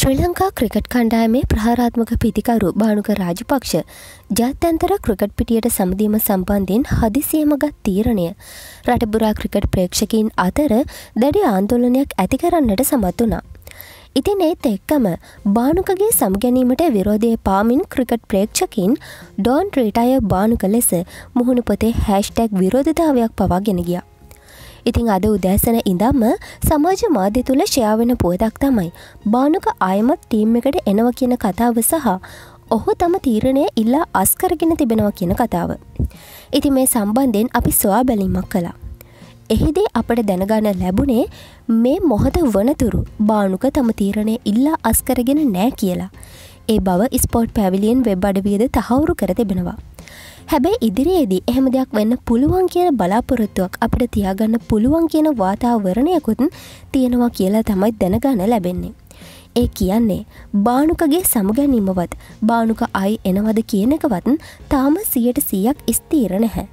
ශ්‍රී Lanka cricket කණ්ඩායමේ ප්‍රහාරාත්මක පිතිකරු භානුක රාජපක්ෂ ජාත්‍යන්තර cricket පිටියට සමදීම සම්බන්ධයෙන් හදිසියම ගත් තීරණය රටබුරා ක්‍රිකට් ප්‍රේක්ෂකයින් අතර දැඩි ආන්දෝලනයක් ඇති කරන්නට සමත් වනා. ඉතින් ඒත් එක්කම බානුකගේ සම්ගැනීමට විරෝධය පාමින් ක්‍රිකට් ප්‍රේක්ෂකින් ඩෝන් ්‍රීටය බානුක ලෙස මුහුණු පොතේ හැෂ්ටැක් විරෝධතාවයක් පවා ගෙන ගියා. ඉතිං අද උදෑසන ඉඳම්ම සමාජ මාධ්‍ය තුළ ශයාවෙන පුවදක් තමයි. බානුක අයමත් තීම් එකට එනව කියන කතාව සහ ඔහු තම තීරණය ඉල්ලා අස්කරගෙන තිබෙනව කියන කතාව. ඉති මේ සම්බන්ධයෙන් අපි ස්වා බැලීමක් කලා. එහිදී අපට දැනගන්න ලැබුණේ මේ මොහොත වනතුරු බානුක තම තීරණය ඉල්ලා අස්කරගෙන නෑ කියලා. ඒ බව ස්පෝට් පැවිලියෙන් වෙබ් අඩවියද තහවුරු කර තිබෙනවා. හැබැයි ඉදිරියේදී එහෙම දෙයක් වෙන්න පුළුවන් කියන බලාපොරොත්තුවක් අපට තියාගන්න පුළුවන් කියන වාතාවරණයකුත් තියෙනවා කියලා තමයි දැනගන්න ලැබෙන්නේ. ඒ කියන්නේ බානුකගේ සමුගැනීමවත් බානුක අයි එනවද කියන එකවත් තාම සියට සීයක් ස්තීර නැහැ.